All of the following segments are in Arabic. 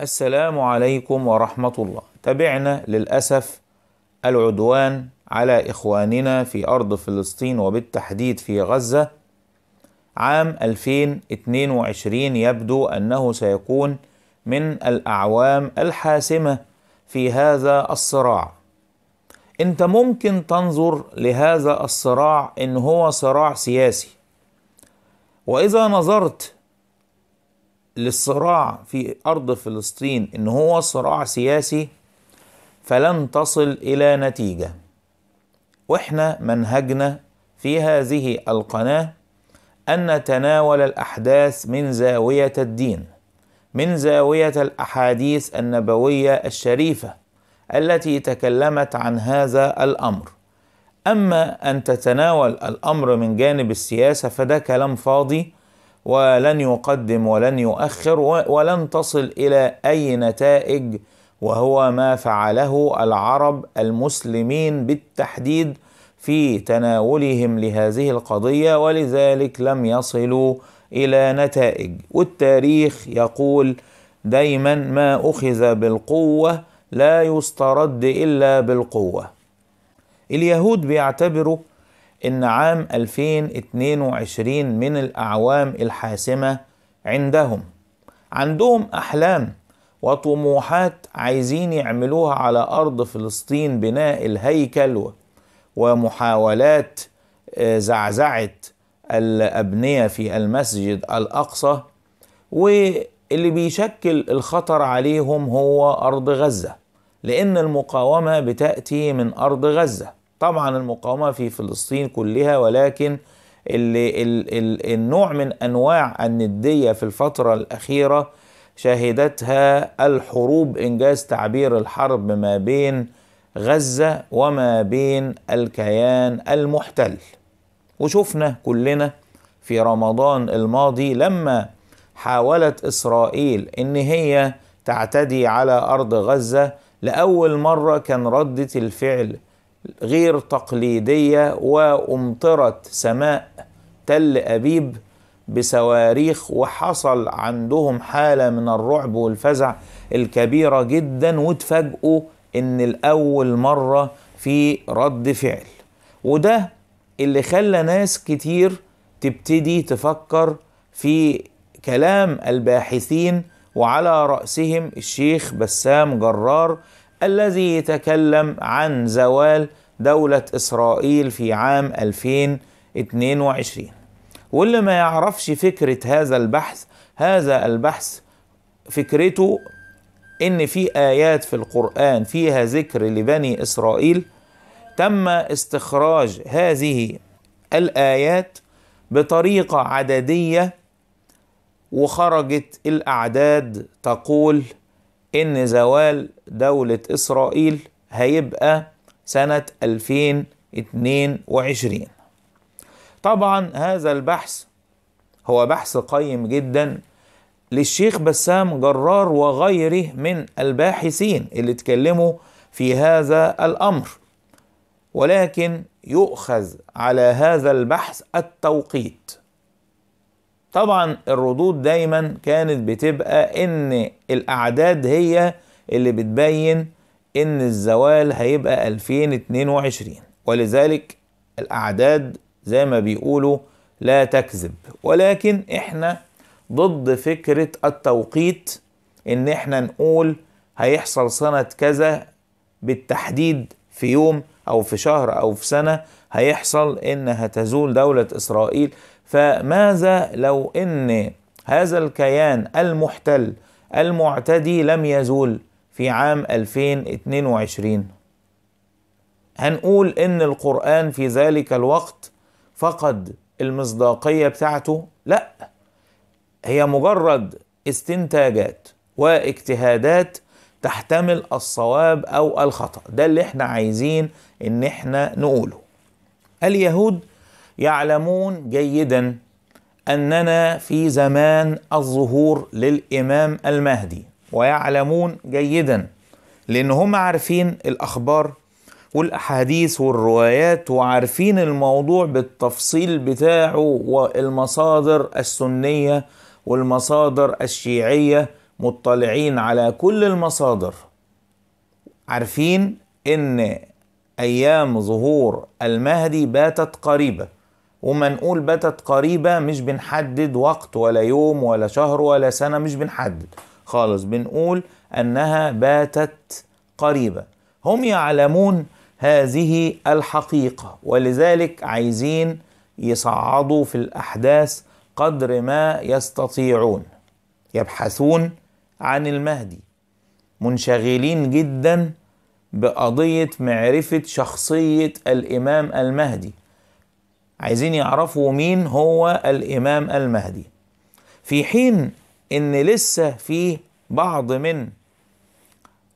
السلام عليكم ورحمه الله تبعنا للاسف العدوان على اخواننا في ارض فلسطين وبالتحديد في غزه عام 2022 يبدو انه سيكون من الاعوام الحاسمه في هذا الصراع انت ممكن تنظر لهذا الصراع ان هو صراع سياسي واذا نظرت للصراع في ارض فلسطين ان هو صراع سياسي فلن تصل الى نتيجه واحنا منهجنا في هذه القناه ان نتناول الاحداث من زاويه الدين من زاويه الاحاديث النبويه الشريفه التي تكلمت عن هذا الامر اما ان تتناول الامر من جانب السياسه فده كلام فاضي ولن يقدم ولن يؤخر ولن تصل الى اي نتائج وهو ما فعله العرب المسلمين بالتحديد في تناولهم لهذه القضيه ولذلك لم يصلوا الى نتائج والتاريخ يقول دايما ما اخذ بالقوه لا يسترد الا بالقوه اليهود بيعتبروا إن عام 2022 من الأعوام الحاسمة عندهم عندهم أحلام وطموحات عايزين يعملوها على أرض فلسطين بناء الهيكل ومحاولات آه، زعزعة الأبنية في المسجد الأقصى واللي بيشكل الخطر عليهم هو أرض غزة لأن المقاومة بتأتي من أرض غزة طبعا المقاومة في فلسطين كلها ولكن اللي ال ال النوع من أنواع الندية في الفترة الأخيرة شهدتها الحروب إنجاز تعبير الحرب ما بين غزة وما بين الكيان المحتل وشفنا كلنا في رمضان الماضي لما حاولت إسرائيل إن هي تعتدي على أرض غزة لأول مرة كان ردة الفعل غير تقليدية وأمطرت سماء تل أبيب بصواريخ وحصل عندهم حالة من الرعب والفزع الكبيرة جدا واتفاجئوا إن الأول مرة في رد فعل وده اللي خلى ناس كتير تبتدي تفكر في كلام الباحثين وعلى رأسهم الشيخ بسام جرار الذي يتكلم عن زوال دولة إسرائيل في عام 2022 واللي ما يعرفش فكرة هذا البحث هذا البحث فكرته إن في آيات في القرآن فيها ذكر لبني إسرائيل تم استخراج هذه الآيات بطريقة عددية وخرجت الأعداد تقول ان زوال دولة اسرائيل هيبقى سنة 2022 طبعا هذا البحث هو بحث قيم جدا للشيخ بسام جرار وغيره من الباحثين اللي اتكلموا في هذا الامر ولكن يؤخذ على هذا البحث التوقيت طبعا الردود دايما كانت بتبقى ان الاعداد هي اللي بتبين ان الزوال هيبقى 2022 ولذلك الاعداد زي ما بيقولوا لا تكذب ولكن احنا ضد فكرة التوقيت ان احنا نقول هيحصل سنة كذا بالتحديد في يوم او في شهر او في سنة هيحصل ان هتزول دولة اسرائيل فماذا لو ان هذا الكيان المحتل المعتدي لم يزول في عام 2022 هنقول ان القرآن في ذلك الوقت فقد المصداقية بتاعته لا هي مجرد استنتاجات واجتهادات تحتمل الصواب او الخطأ ده اللي احنا عايزين ان احنا نقوله اليهود يعلمون جيدا اننا في زمان الظهور للامام المهدي ويعلمون جيدا لان هم عارفين الاخبار والاحاديث والروايات وعارفين الموضوع بالتفصيل بتاعه والمصادر السنيه والمصادر الشيعيه مطلعين على كل المصادر عارفين ان ايام ظهور المهدي باتت قريبه وما نقول باتت قريبة مش بنحدد وقت ولا يوم ولا شهر ولا سنة مش بنحدد خالص بنقول أنها باتت قريبة هم يعلمون هذه الحقيقة ولذلك عايزين يصعدوا في الأحداث قدر ما يستطيعون يبحثون عن المهدي منشغلين جدا بقضية معرفة شخصية الإمام المهدي عايزين يعرفوا مين هو الامام المهدي في حين ان لسه في بعض من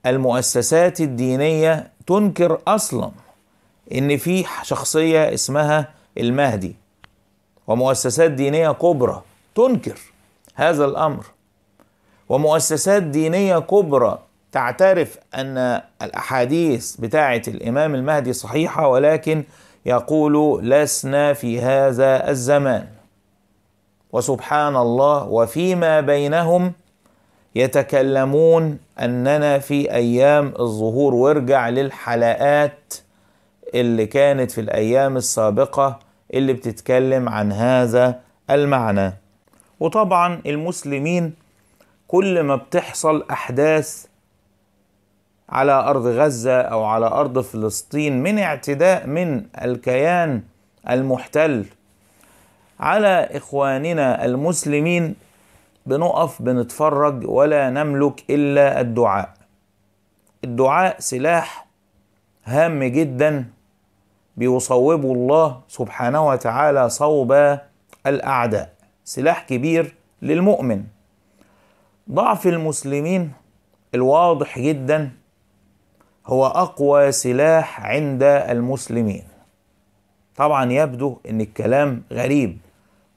المؤسسات الدينيه تنكر اصلا ان في شخصيه اسمها المهدي ومؤسسات دينيه كبرى تنكر هذا الامر ومؤسسات دينيه كبرى تعترف ان الاحاديث بتاعه الامام المهدي صحيحه ولكن يقول لسنا في هذا الزمان وسبحان الله وفيما بينهم يتكلمون اننا في ايام الظهور وارجع للحلقات اللي كانت في الايام السابقه اللي بتتكلم عن هذا المعنى وطبعا المسلمين كل ما بتحصل احداث على ارض غزه او على ارض فلسطين من اعتداء من الكيان المحتل على اخواننا المسلمين بنقف بنتفرج ولا نملك الا الدعاء الدعاء سلاح هام جدا بيصوبه الله سبحانه وتعالى صوب الاعداء سلاح كبير للمؤمن ضعف المسلمين الواضح جدا هو اقوى سلاح عند المسلمين طبعا يبدو ان الكلام غريب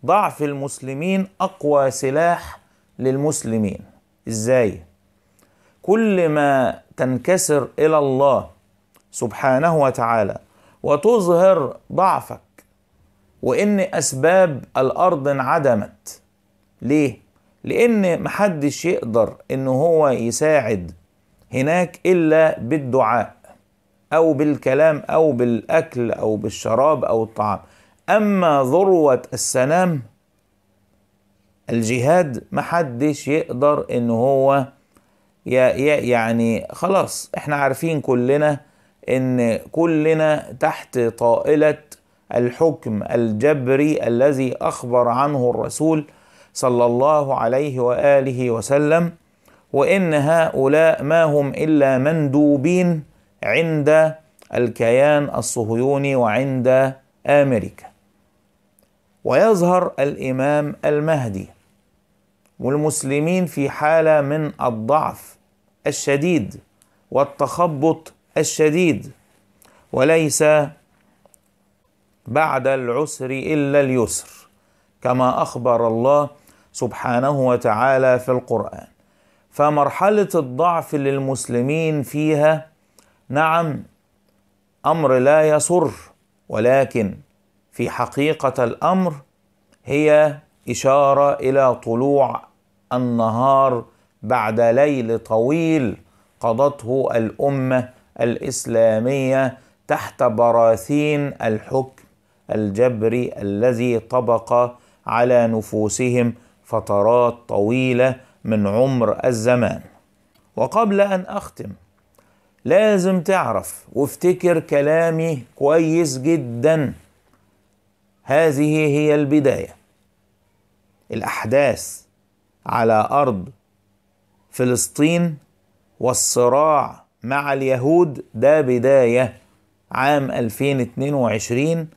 ضعف المسلمين اقوى سلاح للمسلمين ازاي كل ما تنكسر الى الله سبحانه وتعالى وتظهر ضعفك وان اسباب الارض انعدمت ليه لان محدش يقدر ان هو يساعد هناك إلا بالدعاء أو بالكلام أو بالأكل أو بالشراب أو الطعام أما ذروة السلام الجهاد محدش يقدر إن هو يعني خلاص احنا عارفين كلنا ان كلنا تحت طائله الحكم الجبري الذي اخبر عنه الرسول صلى الله عليه واله وسلم وإن هؤلاء ما هم إلا مندوبين عند الكيان الصهيوني وعند أمريكا ويظهر الإمام المهدي والمسلمين في حالة من الضعف الشديد والتخبط الشديد وليس بعد العسر إلا اليسر كما أخبر الله سبحانه وتعالى في القرآن فمرحلة الضعف للمسلمين فيها نعم أمر لا يسر ولكن في حقيقة الأمر هي إشارة إلى طلوع النهار بعد ليل طويل قضته الأمة الإسلامية تحت براثين الحكم الجبري الذي طبق على نفوسهم فترات طويله من عمر الزمان وقبل أن أختم لازم تعرف وافتكر كلامي كويس جدا هذه هي البداية الأحداث على أرض فلسطين والصراع مع اليهود ده بداية عام 2022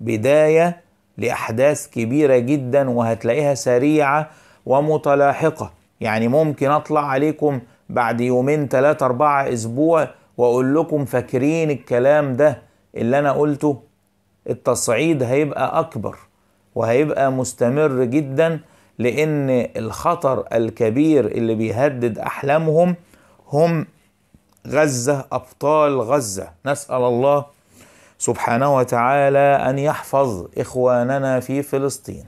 بداية لأحداث كبيرة جدا وهتلاقيها سريعة ومتلاحقة يعني ممكن اطلع عليكم بعد يومين ثلاثة أربعة أسبوع وأقول لكم فاكرين الكلام ده اللي أنا قلته التصعيد هيبقى أكبر وهيبقى مستمر جدا لأن الخطر الكبير اللي بيهدد أحلامهم هم غزة أبطال غزة نسأل الله سبحانه وتعالى أن يحفظ إخواننا في فلسطين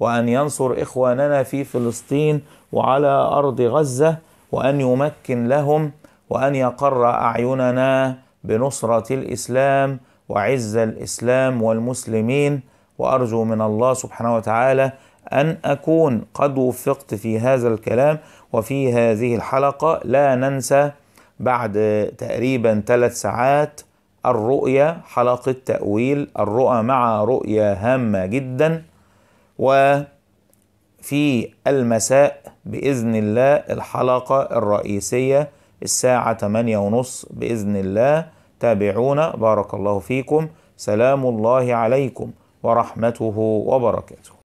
وأن ينصر إخواننا في فلسطين وعلى أرض غزة وأن يمكن لهم وأن يقر أعيننا بنصرة الإسلام وعز الإسلام والمسلمين وأرجو من الله سبحانه وتعالى أن أكون قد وفقت في هذا الكلام وفي هذه الحلقة لا ننسى بعد تقريبا ثلاث ساعات الرؤية حلقة تأويل الرؤى مع رؤية هامة جدا وفي المساء بإذن الله الحلقة الرئيسية الساعة 8 ونص بإذن الله تابعونا بارك الله فيكم سلام الله عليكم ورحمته وبركاته